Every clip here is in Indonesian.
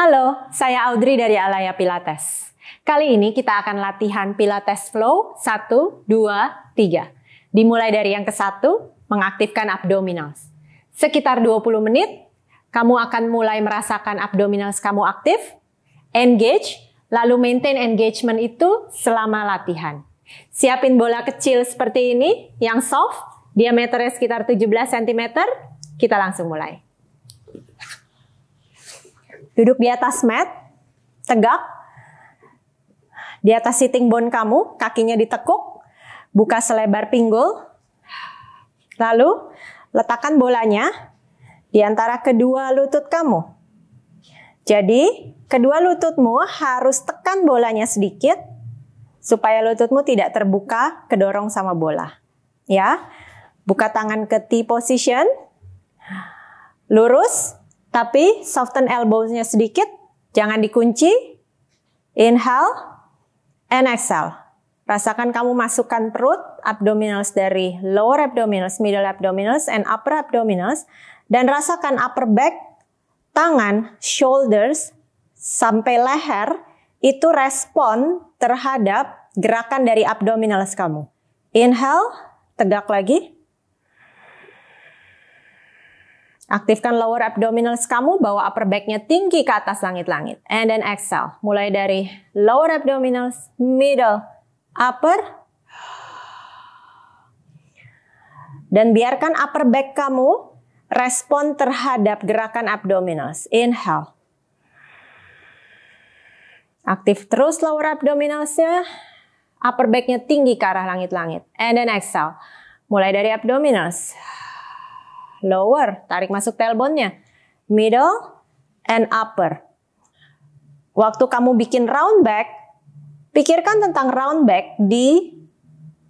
Halo, saya Audrey dari Alaya Pilates. Kali ini kita akan latihan Pilates Flow 1, 2, 3. Dimulai dari yang ke 1 mengaktifkan abdominals. Sekitar 20 menit, kamu akan mulai merasakan abdominals kamu aktif, engage, lalu maintain engagement itu selama latihan. Siapin bola kecil seperti ini, yang soft, diameternya sekitar 17 cm, kita langsung mulai. Duduk di atas mat, tegak. Di atas sitting bone kamu, kakinya ditekuk, buka selebar pinggul. Lalu letakkan bolanya di antara kedua lutut kamu. Jadi, kedua lututmu harus tekan bolanya sedikit supaya lututmu tidak terbuka kedorong sama bola. Ya. Buka tangan ke T position. Lurus, tapi soften elbowsnya sedikit, jangan dikunci. Inhale and exhale. Rasakan kamu masukkan perut, abdominals dari lower abdominals, middle abdominals, and upper abdominals. Dan rasakan upper back, tangan, shoulders, sampai leher, itu respon terhadap gerakan dari abdominals kamu. Inhale, tegak lagi. Aktifkan lower abdominals kamu, bawa upper backnya tinggi ke atas langit-langit. And then exhale. Mulai dari lower abdominals, middle, upper. Dan biarkan upper back kamu respon terhadap gerakan abdominals. Inhale. Aktif terus lower abdominalsnya. Upper backnya tinggi ke arah langit-langit. And then exhale. Mulai dari abdominals. Abdominals lower, tarik masuk tailbone-nya, middle, and upper. Waktu kamu bikin round back, pikirkan tentang round back di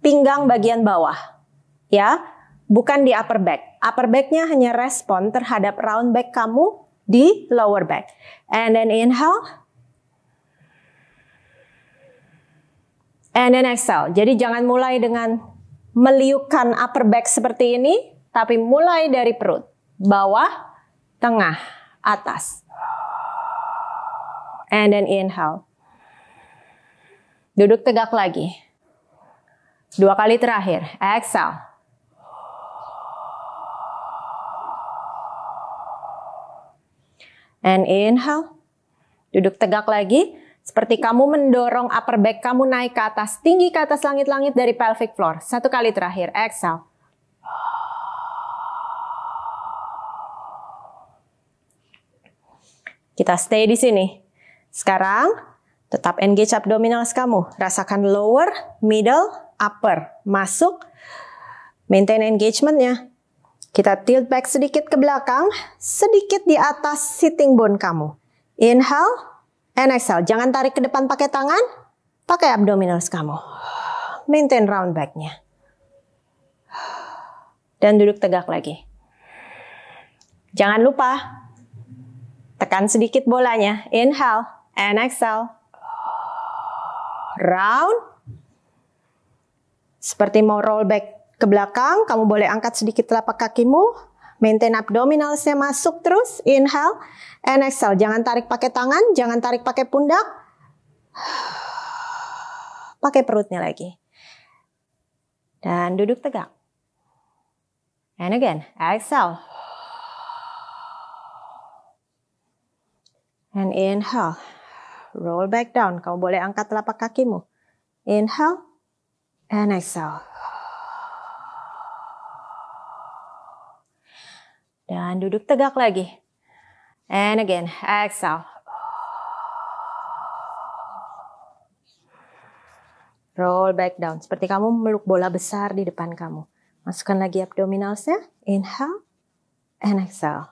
pinggang bagian bawah, ya, bukan di upper back. Upper back-nya hanya respon terhadap round back kamu di lower back. And then inhale, And then exhale. Jadi jangan mulai dengan meliukkan upper back seperti ini tapi mulai dari perut, bawah, tengah, atas. And then inhale. Duduk tegak lagi. Dua kali terakhir. Exhale. And inhale. Duduk tegak lagi. Seperti kamu mendorong upper back kamu naik ke atas, tinggi ke atas langit-langit dari pelvic floor. Satu kali terakhir. Exhale. Kita stay di sini. Sekarang, tetap engage abdominals kamu. Rasakan lower, middle, upper. Masuk, maintain engagementnya. Kita tilt back sedikit ke belakang, sedikit di atas sitting bone kamu. Inhale, and exhale. Jangan tarik ke depan pakai tangan, pakai abdominals kamu. Maintain round backnya. Dan duduk tegak lagi. Jangan lupa Tekan sedikit bolanya. Inhale and exhale. Round. Seperti mau roll back ke belakang, kamu boleh angkat sedikit telapak kakimu. Maintain abdominalsnya masuk terus. Inhale and exhale. Jangan tarik pakai tangan, jangan tarik pakai pundak. Pakai perutnya lagi. Dan duduk tegak. And again, exhale. And inhale. Roll back down. Kamu boleh angkat telapak kakimu. Inhale. And exhale. Dan duduk tegak lagi. And again. Exhale. Roll back down. Seperti kamu meluk bola besar di depan kamu. Masukkan lagi abdominalsnya. Inhale. And exhale.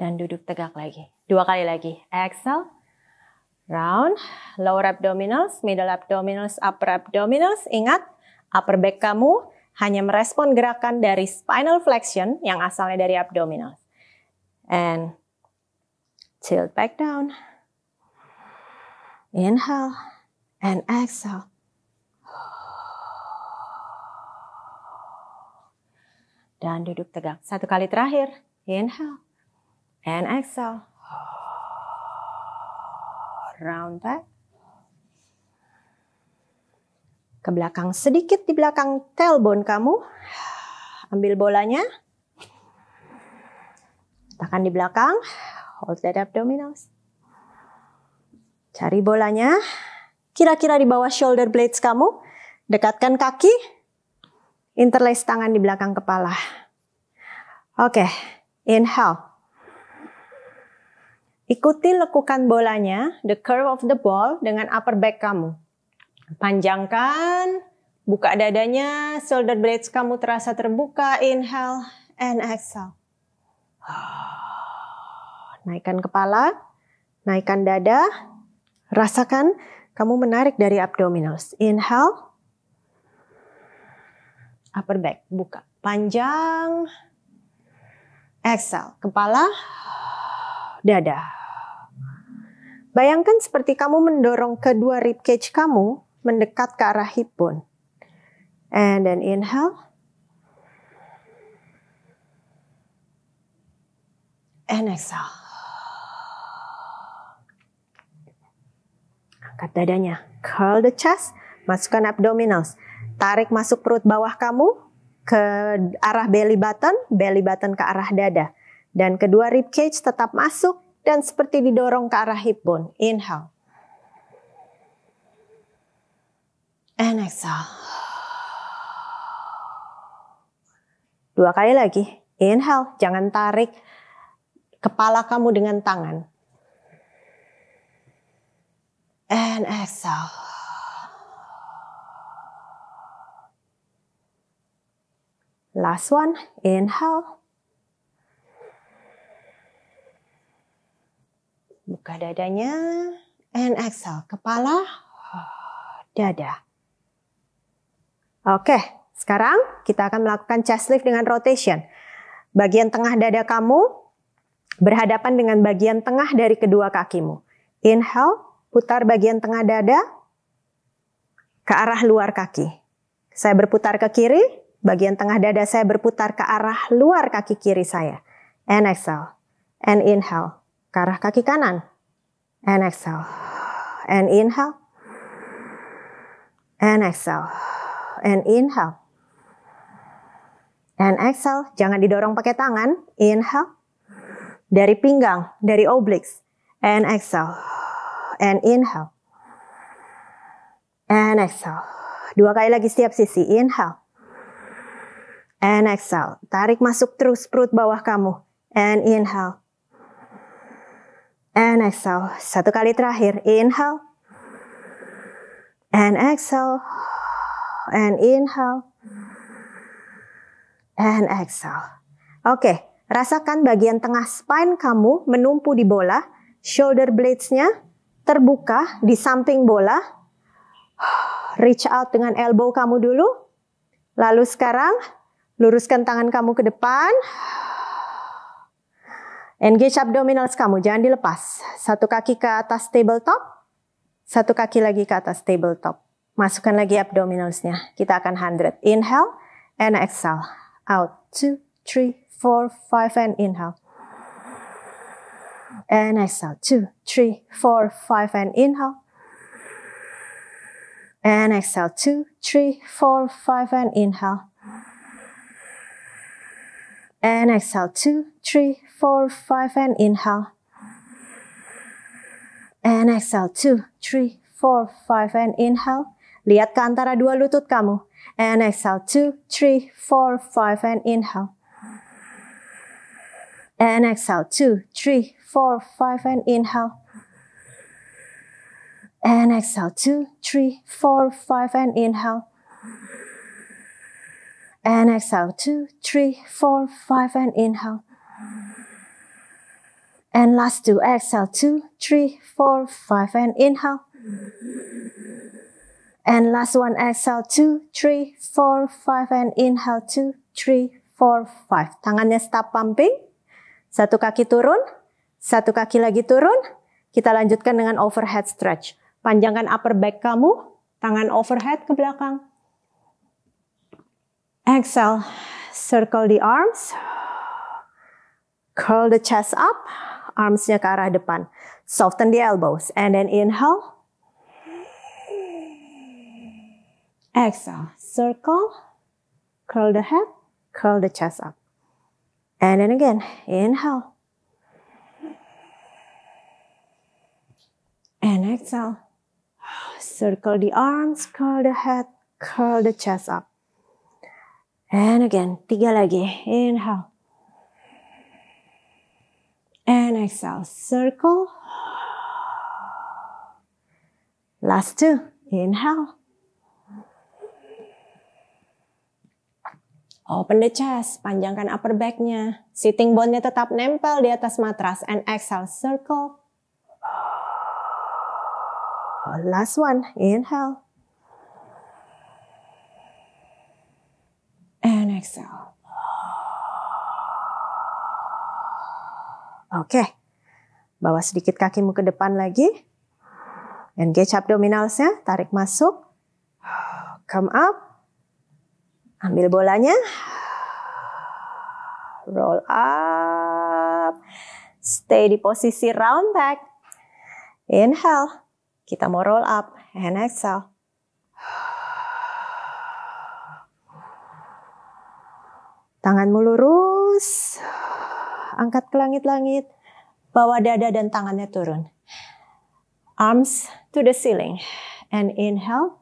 dan duduk tegak lagi. Dua kali lagi. Exhale. Round. Lower abdominals, middle abdominals, upper abdominals. Ingat, upper back kamu hanya merespon gerakan dari spinal flexion yang asalnya dari abdominals. And tilt back down. Inhale and exhale. Dan duduk tegak. Satu kali terakhir. Inhale and exhale. Round back. Ke belakang sedikit di belakang tailbone kamu. Ambil bolanya. Letakkan di belakang. Hold that abdominals. Cari bolanya. Kira-kira di bawah shoulder blades kamu. Dekatkan kaki. Interlace tangan di belakang kepala. Oke, okay. inhale. Ikuti lekukan bolanya, the curve of the ball, dengan upper back kamu. Panjangkan, buka dadanya, shoulder blades kamu terasa terbuka, inhale and exhale. Naikkan kepala, naikkan dada, rasakan kamu menarik dari abdominals. Inhale, upper back, buka, panjang, exhale, kepala, dada Bayangkan seperti kamu mendorong kedua rib cage kamu mendekat ke arah hip bone. And then inhale. And exhale. Angkat dadanya. Curl the chest. Masukkan abdominals. Tarik masuk perut bawah kamu ke arah belly button. Belly button ke arah dada. Dan kedua rib cage tetap masuk dan seperti didorong ke arah hip bone. Inhale. And exhale. Dua kali lagi. Inhale, jangan tarik kepala kamu dengan tangan. And exhale. Last one, inhale. Buka dadanya. And exhale. Kepala, dada. Oke, sekarang kita akan melakukan chest lift dengan rotation. Bagian tengah dada kamu berhadapan dengan bagian tengah dari kedua kakimu. Inhale, putar bagian tengah dada ke arah luar kaki. Saya berputar ke kiri, bagian tengah dada saya berputar ke arah luar kaki kiri saya. And exhale, and inhale ke arah kaki kanan. And exhale. And inhale. And exhale. And inhale. And exhale. Jangan didorong pakai tangan. Inhale. Dari pinggang, dari obliques. And exhale. And inhale. And exhale. Dua kali lagi setiap sisi. Inhale. And exhale. Tarik masuk terus perut bawah kamu. And inhale and exhale. Satu kali terakhir, inhale, and exhale, and inhale, and exhale. Oke, okay. rasakan bagian tengah spine kamu menumpu di bola, shoulder blades-nya terbuka di samping bola. Reach out dengan elbow kamu dulu. Lalu sekarang luruskan tangan kamu ke depan. Engage abdominals kamu, jangan dilepas. Satu kaki ke atas tabletop, satu kaki lagi ke atas tabletop. Masukkan lagi abdominalsnya. Kita akan 100. Inhale and exhale. Out. 2, 3, 4, 5 and inhale. And exhale. 2, 3, 4, 5 and inhale. And exhale. 2, 3, 4, 5 and inhale. and exhale two, three, four, five, and inhale. And exhale two, three, four, five, and inhale. Lihat ke antara dua lutut kamu. And exhale two, three, four, five, and inhale. And exhale two, three, four, five, and inhale. And exhale two, three, four, five, and inhale. and exhale. Two, three, four, five, and inhale. And last two, exhale. Two, three, four, five, and inhale. And last one, exhale. Two, three, four, five, and inhale. Two, three, four, five. Tangannya stop pumping. Satu kaki turun, satu kaki lagi turun. Kita lanjutkan dengan overhead stretch. Panjangkan upper back kamu, tangan overhead ke belakang. Exhale, circle the arms. Curl the chest up, armsnya ke arah depan. Soften the elbows and then inhale. Exhale, circle, curl the head, curl the chest up. And then again, inhale. And exhale, circle the arms, curl the head, curl the chest up. And again, tiga lagi. Inhale. And exhale. Circle. Last two. Inhale. Open the chest, panjangkan upper back-nya. Sitting bone-nya tetap nempel di atas matras. And exhale, circle. Last one, inhale. exhale. Oke. Okay. Bawa sedikit kakimu ke depan lagi. Engage abdominalsnya, tarik masuk. Come up. Ambil bolanya. Roll up. Stay di posisi round back. Inhale. Kita mau roll up. And exhale. Tanganmu lurus, angkat ke langit-langit, bawa dada dan tangannya turun. Arms to the ceiling. And inhale.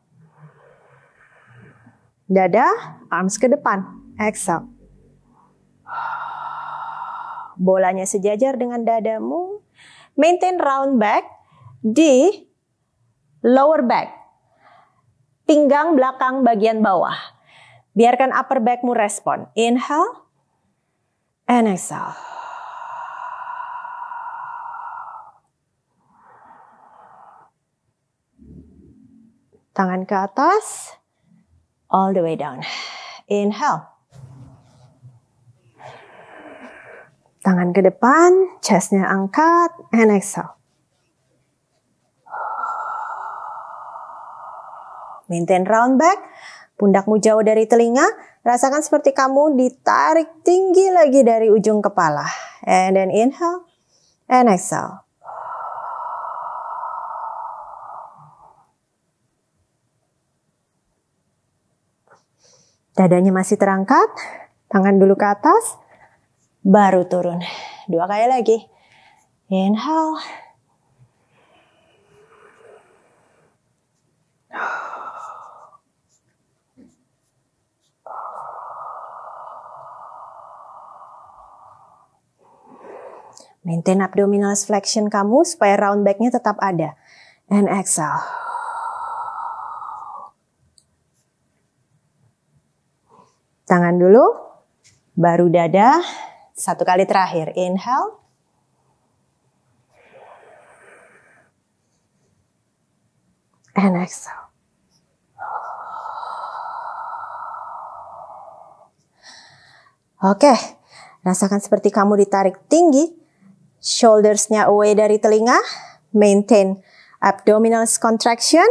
Dada, arms ke depan. Exhale. Bolanya sejajar dengan dadamu. Maintain round back di lower back. Pinggang belakang bagian bawah Biarkan upper backmu respon. Inhale and exhale. Tangan ke atas, all the way down. Inhale. Tangan ke depan, chestnya angkat, and exhale. Maintain round back. Pundakmu jauh dari telinga, rasakan seperti kamu ditarik tinggi lagi dari ujung kepala. And then inhale and exhale. Dadanya masih terangkat, tangan dulu ke atas, baru turun. Dua kali lagi. Inhale Maintain abdominal flexion kamu supaya round back-nya tetap ada. And exhale. Tangan dulu, baru dada. Satu kali terakhir, inhale. And exhale. Oke, rasakan seperti kamu ditarik tinggi, shouldersnya away dari telinga, maintain abdominal contraction.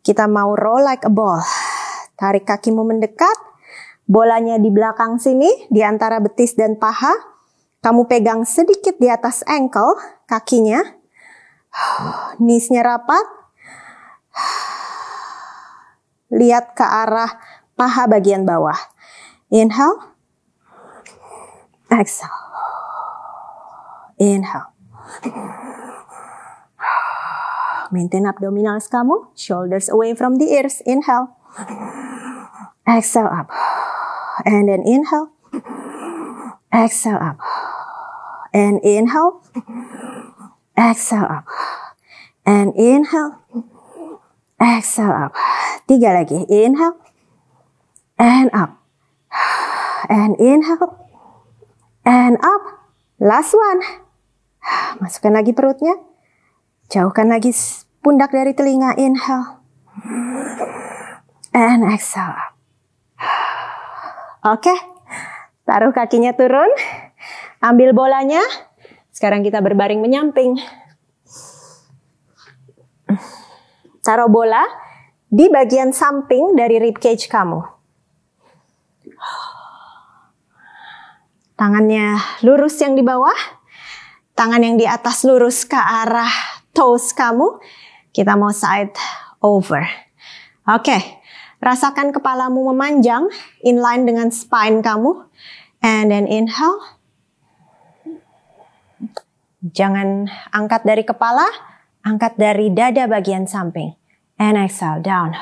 Kita mau roll like a ball. Tarik kakimu mendekat, bolanya di belakang sini, di antara betis dan paha. Kamu pegang sedikit di atas ankle, kakinya. Nisnya rapat. Lihat ke arah paha bagian bawah. Inhale. Exhale. Inhale. Maintain abdominals kamu. Shoulders away from the ears. Inhale. Exhale up. And then inhale. Exhale up. And inhale. Exhale up. And inhale. Exhale up. Tiga lagi. Inhale. And up. And inhale. And up. Last one. Masukkan lagi perutnya. Jauhkan lagi pundak dari telinga. Inhale. And exhale. Oke. Taruh kakinya turun. Ambil bolanya. Sekarang kita berbaring menyamping. Taruh bola di bagian samping dari rib cage kamu. Tangannya lurus yang di bawah Tangan yang di atas lurus ke arah toes kamu. Kita mau side over. Oke, okay. rasakan kepalamu memanjang, inline dengan spine kamu. And then inhale. Jangan angkat dari kepala, angkat dari dada bagian samping. And exhale, down.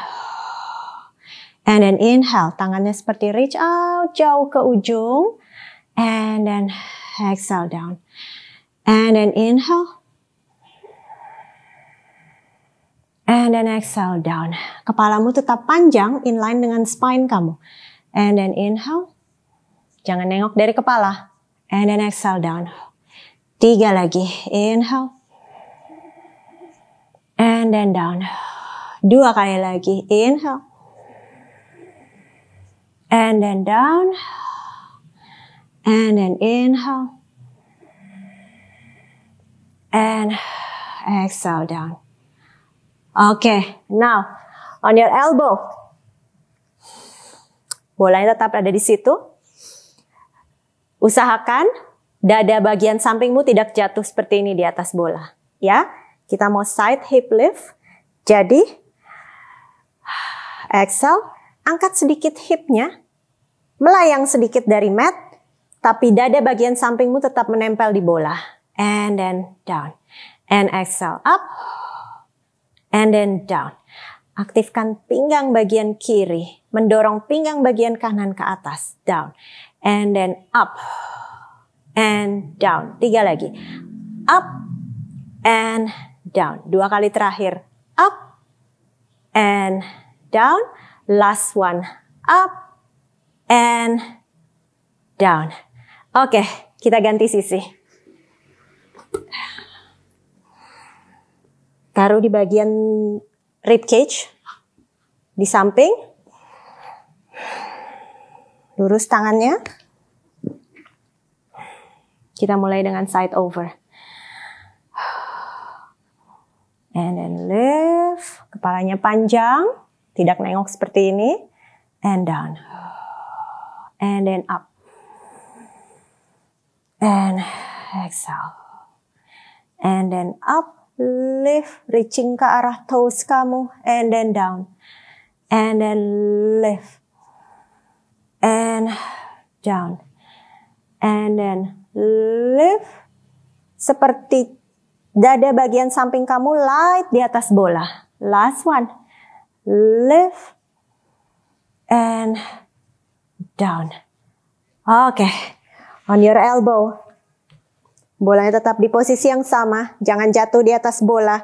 And then inhale, tangannya seperti reach out jauh ke ujung. And then exhale down. And an inhale. And then exhale down. Kepalamu tetap panjang, inline dengan spine kamu. And then inhale. Jangan nengok dari kepala. And then exhale down. Tiga lagi. Inhale. And then down. Dua kali lagi. Inhale. And then down. And then inhale and exhale down. Okay, now on your elbow. Bolanya tetap ada di situ. Usahakan dada bagian sampingmu tidak jatuh seperti ini di atas bola. Ya, kita mau side hip lift. Jadi, exhale, angkat sedikit hipnya, melayang sedikit dari mat, tapi dada bagian sampingmu tetap menempel di bola and then down. And exhale up and then down. Aktifkan pinggang bagian kiri, mendorong pinggang bagian kanan ke atas, down. And then up and down. Tiga lagi. Up and down. Dua kali terakhir. Up and down. Last one. Up and down. Oke, okay, kita ganti sisi. Taruh di bagian rib cage di samping. Lurus tangannya. Kita mulai dengan side over. And then lift. Kepalanya panjang. Tidak nengok seperti ini. And down. And then up. And exhale and then up, lift, reaching ke arah toes kamu, and then down, and then lift, and down, and then lift, seperti dada bagian samping kamu light di atas bola. Last one, lift, and down. Oke, okay. on your elbow. Bolanya tetap di posisi yang sama, jangan jatuh di atas bola.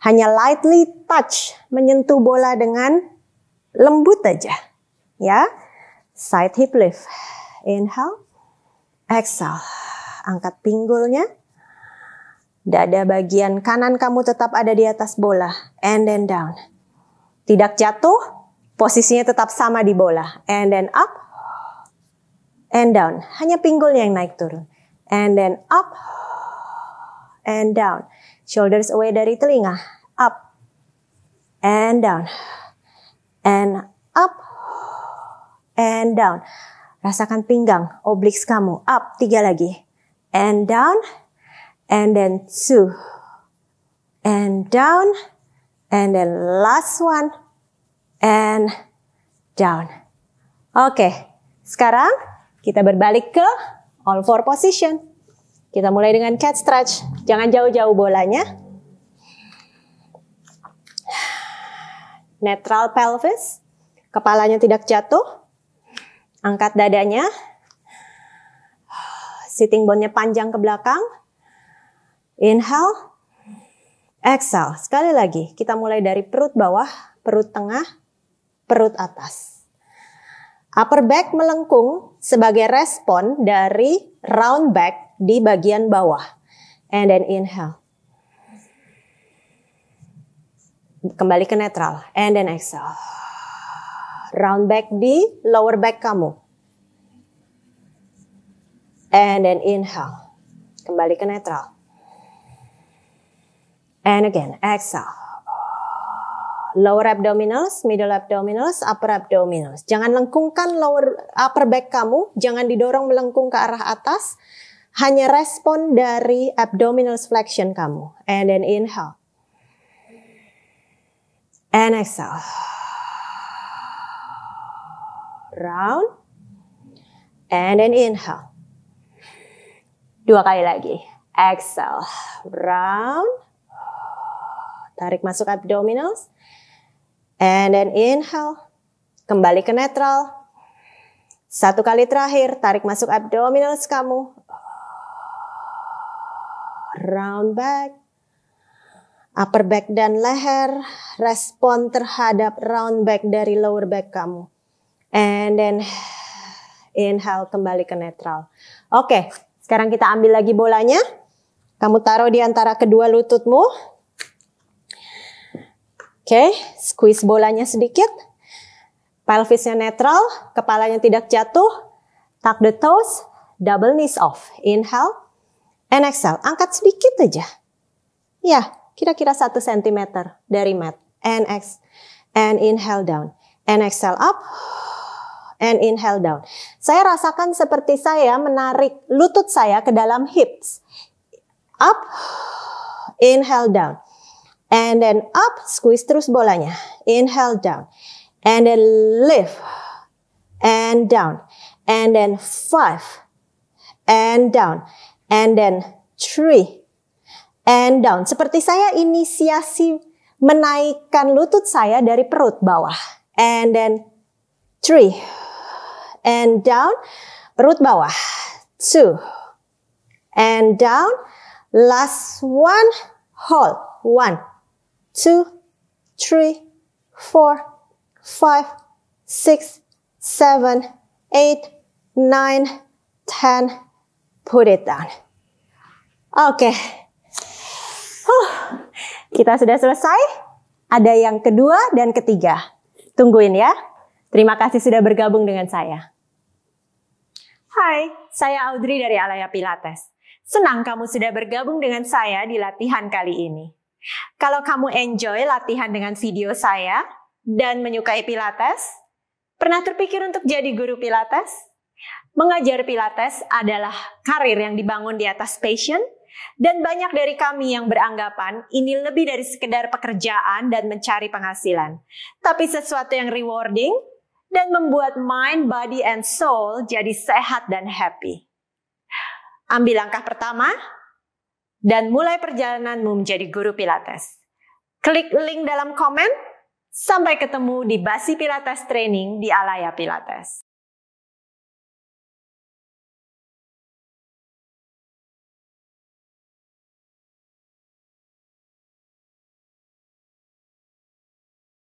Hanya lightly touch, menyentuh bola dengan lembut aja. Ya. Side hip lift. Inhale. Exhale. Angkat pinggulnya. Dada bagian kanan kamu tetap ada di atas bola. And then down. Tidak jatuh, posisinya tetap sama di bola. And then up. And down. Hanya pinggulnya yang naik turun. And then up and down. Shoulders away dari telinga. Up and down. And up and down. Rasakan pinggang, obliques kamu. Up, tiga lagi. And down. And then two. And down. And then last one. And down. Oke, okay. sekarang kita berbalik ke All four position. Kita mulai dengan cat stretch. Jangan jauh-jauh bolanya. Netral pelvis. Kepalanya tidak jatuh. Angkat dadanya. Sitting bone-nya panjang ke belakang. Inhale. Exhale. Sekali lagi, kita mulai dari perut bawah, perut tengah, perut atas. Upper back melengkung sebagai respon dari round back di bagian bawah. And then inhale. Kembali ke netral. And then exhale. Round back di lower back kamu. And then inhale. Kembali ke netral. And again, exhale lower abdominals, middle abdominals, upper abdominals. Jangan lengkungkan lower upper back kamu, jangan didorong melengkung ke arah atas. Hanya respon dari abdominal flexion kamu. And then inhale. And exhale. Round. And then inhale. Dua kali lagi. Exhale. Round. Tarik masuk abdominals. And then inhale. Kembali ke netral. Satu kali terakhir, tarik masuk abdominals kamu. Round back. Upper back dan leher. Respon terhadap round back dari lower back kamu. And then inhale kembali ke netral. Oke, sekarang kita ambil lagi bolanya. Kamu taruh di antara kedua lututmu. Oke, squeeze bolanya sedikit. Pelvisnya netral, kepalanya tidak jatuh. Tuck the toes, double knees off. Inhale and exhale. Angkat sedikit aja. Ya, kira-kira 1 cm dari mat. And exhale. and inhale down. And exhale up. And inhale down. Saya rasakan seperti saya menarik lutut saya ke dalam hips. Up, inhale down And then up, squeeze terus bolanya. Inhale down. And then lift. And down. And then five. And down. And then three. And down. Seperti saya inisiasi menaikkan lutut saya dari perut bawah. And then three. And down. Perut bawah. Two. And down. Last one. Hold. One two, three, four, five, six, seven, eight, nine, ten. Put it down. Oke. Okay. Huh. Kita sudah selesai. Ada yang kedua dan ketiga. Tungguin ya. Terima kasih sudah bergabung dengan saya. Hai, saya Audrey dari Alaya Pilates. Senang kamu sudah bergabung dengan saya di latihan kali ini. Kalau kamu enjoy latihan dengan video saya dan menyukai Pilates, pernah terpikir untuk jadi guru Pilates? Mengajar Pilates adalah karir yang dibangun di atas passion, dan banyak dari kami yang beranggapan ini lebih dari sekedar pekerjaan dan mencari penghasilan, tapi sesuatu yang rewarding dan membuat mind, body, and soul jadi sehat dan happy. Ambil langkah pertama, dan mulai perjalananmu menjadi guru Pilates. Klik link dalam komen. Sampai ketemu di Basi Pilates Training di Alaya Pilates.